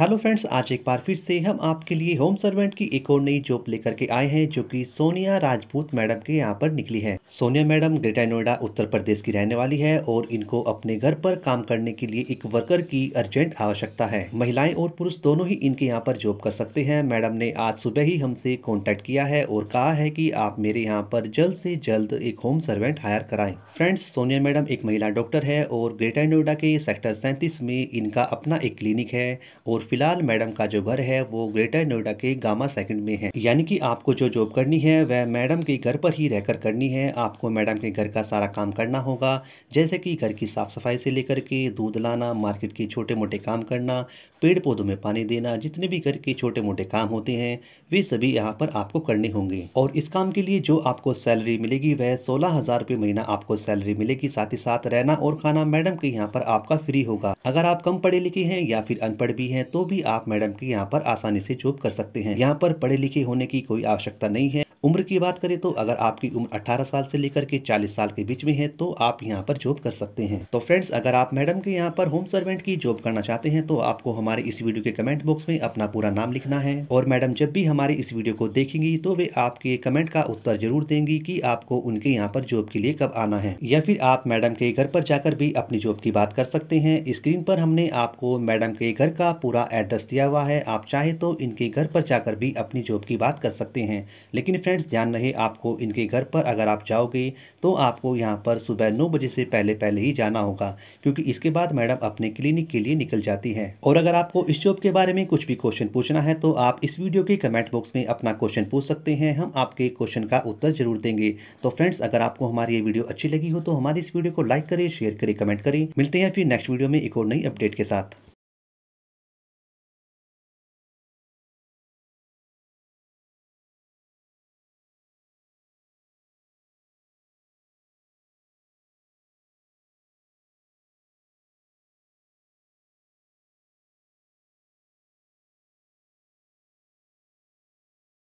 hello friends आज एक बार फिर से हम आपके लिए होम सर्वेंट की एक और नई जॉब लेकर के आए हैं जो कि सोनिया राजपूत मैडम के यहाँ पर निकली है सोनिया मैडम ग्रेटर नोएडा उत्तर प्रदेश की रहने वाली है और इनको अपने घर पर काम करने के लिए एक वर्कर की अर्जेंट आवश्यकता है महिलाएं और पुरुष दोनों ही इनके यहाँ पर जॉब कर सकते हैं मैडम ने आज सुबह ही हमसे कॉन्टेक्ट किया है और कहा है की आप मेरे यहाँ पर जल्द से जल्द एक होम सर्वेंट हायर कराए फ्रेंड्स सोनिया मैडम एक महिला डॉक्टर है और ग्रेटर नोएडा के सेक्टर सैंतीस में इनका अपना एक क्लिनिक है और फिलहाल मैडम का जो घर है वो ग्रेटर नोएडा के गामा सेकंड में है यानी कि आपको जो जॉब करनी है वह मैडम के घर पर ही रहकर करनी है आपको मैडम के घर का सारा काम करना होगा जैसे कि घर की साफ़ सफाई से लेकर के दूध लाना मार्केट के छोटे मोटे काम करना पेड़ पौधों में पानी देना जितने भी घर के छोटे मोटे काम होते हैं वे सभी यहाँ पर आपको करने होंगे और इस काम के लिए जो आपको सैलरी मिलेगी वह सोलह हज़ार महीना आपको सैलरी मिलेगी साथ ही साथ रहना और खाना मैडम के यहाँ पर आपका फ्री होगा अगर आप कम पढ़े लिखे हैं या फिर अनपढ़ भी हैं तो भी आप मैडम की यहाँ पर आसानी से जॉब कर सकते हैं यहाँ पर पढ़े लिखे होने की कोई आवश्यकता नहीं है उम्र की बात करें तो अगर आपकी उम्र 18 साल से लेकर के 40 साल के बीच में है तो आप यहाँ पर जॉब कर सकते हैं तो फ्रेंड्स अगर आप मैडम के यहाँ पर होम सर्वेंट की जॉब करना चाहते हैं तो आपको हमारे इस वीडियो के कमेंट बॉक्स में अपना पूरा नाम लिखना है और मैडम जब भी हमारे इस वीडियो को देखेंगी तो वे आपके कमेंट का उत्तर जरूर देंगी की आपको उनके यहाँ पर जॉब के लिए कब आना है या फिर आप मैडम के घर पर जाकर भी अपनी जॉब की बात कर सकते हैं स्क्रीन पर हमने आपको मैडम के घर का पूरा एड्रेस दिया हुआ है आप चाहे तो इनके घर पर जाकर भी अपनी जॉब की बात कर सकते हैं लेकिन फ्रेंड्स ध्यान रहे आपको इनके घर पर अगर आप जाओगे तो आपको यहाँ पर सुबह नौ बजे से पहले पहले ही जाना होगा क्योंकि इसके बाद मैडम अपने क्लिनिक के लिए निकल जाती है और अगर आपको इस जॉब के बारे में कुछ भी क्वेश्चन पूछना है तो आप इस वीडियो के कमेंट बॉक्स में अपना क्वेश्चन पूछ सकते हैं हम आपके क्वेश्चन का उत्तर जरूर देंगे तो फ्रेंड्स अगर आपको हमारी ये वीडियो अच्छी लगी हो तो हमारी इस वीडियो को लाइक करें शेयर करें कमेंट करें मिलते हैं फिर नेक्स्ट वीडियो में एक और नई अपडेट के साथ